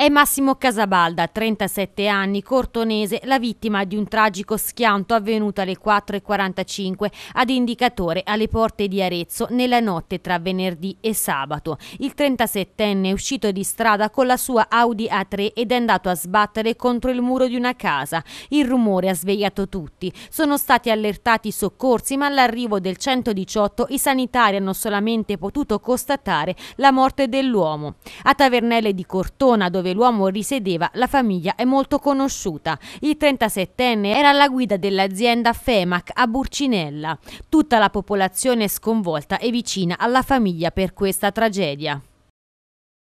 È Massimo Casabalda, 37 anni, cortonese, la vittima di un tragico schianto avvenuto alle 4.45 ad indicatore alle porte di Arezzo nella notte tra venerdì e sabato. Il 37enne è uscito di strada con la sua Audi A3 ed è andato a sbattere contro il muro di una casa. Il rumore ha svegliato tutti. Sono stati allertati i soccorsi, ma all'arrivo del 118 i sanitari hanno solamente potuto constatare la morte dell'uomo. A Tavernelle di Cortona, dove dove l'uomo risiedeva la famiglia è molto conosciuta. Il 37enne era alla guida dell'azienda Femac a Burcinella. Tutta la popolazione è sconvolta e vicina alla famiglia per questa tragedia.